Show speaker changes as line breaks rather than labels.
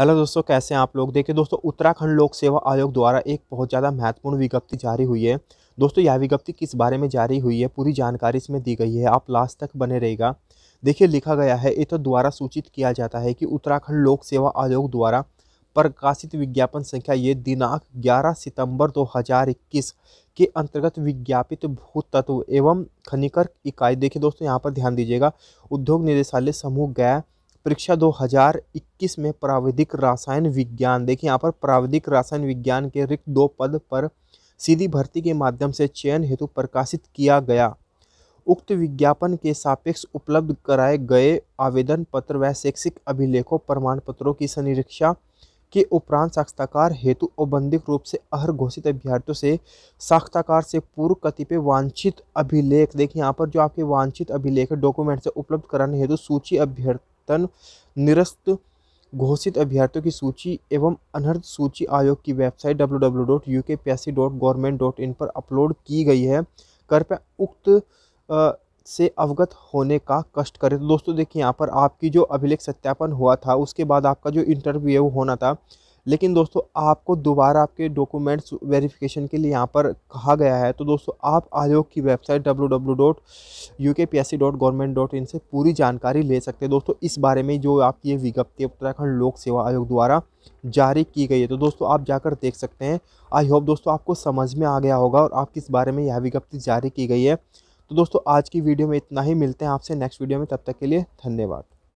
hello दोस्तों कैसे हैं आप लोग देखिए दोस्तों उत्तराखंड लोक सेवा आयोग द्वारा एक बहुत ज़्यादा महत्वपूर्ण विज्ञप्ति जारी हुई है दोस्तों यह विज्ञप्ति किस बारे में जारी हुई है पूरी जानकारी इसमें दी गई है आप लास्ट तक बने रहेगा देखिए लिखा गया है इतर द्वारा सूचित किया जाता है कि उत्तराखंड लोक सेवा आयोग द्वारा प्रकाशित विज्ञापन संख्या ये दिनांक ग्यारह सितंबर दो के अंतर्गत विज्ञापित भूतत्व तत्व एवं खनिकर इकाई देखिए दोस्तों यहाँ पर ध्यान दीजिएगा उद्योग निदेशालय समूह गया परीक्षा 2021 में प्राविधिक रासायन विज्ञान देखिए यहाँ पर प्राविधिक रासायन विज्ञान के रिक्त दो पद पर सीधी भर्ती के माध्यम से चयन हेतु प्रकाशित किया गया उक्त विज्ञापन के सापेक्ष उपलब्ध कराए गए आवेदन पत्र व शैक्षिक अभिलेखों प्रमाण पत्रों की सनिरीक्षा के उपरांत साक्षात्कार हेतु औबंधिक रूप से अहर घोषित अभ्यर्थियों से साक्षात्कार से पूर्व कतिपय वांछित अभिलेख देखिए यहाँ पर जो आपके वांछित अभिलेख डॉक्यूमेंट से उपलब्ध कराने हेतु सूची अभ्यर्थ वेतन निरस्त घोषित अभ्यर्थियों की सूची एवं अनर्थ सूची आयोग की website W W dot dot government dot in पर अपलोड की गई है कृपया उक्त से अवगत होने का कष्ट करें तो दोस्तों देखिए यहाँ पर आपकी जो अभिलेख सत्यापन हुआ था उसके बाद आपका जो इंटरव्यू होना था लेकिन दोस्तों आपको दोबारा आपके डॉक्यूमेंट्स वेरिफिकेशन के लिए यहाँ पर कहा गया है तो दोस्तों आप आयोग की वेबसाइट www.ukpsc.government.in से पूरी जानकारी ले सकते हैं दोस्तों इस बारे में जो आपकी ये विज्ञप्ति उत्तराखंड लोक सेवा आयोग द्वारा जारी की गई है तो दोस्तों आप जाकर देख सकते हैं आई होप दोस्तों आपको समझ में आ गया होगा और आप इस बारे में यह विज्ञप्ति जारी की गई है तो दोस्तों आज की वीडियो में इतना ही मिलते हैं आपसे नेक्स्ट वीडियो में तब तक के लिए धन्यवाद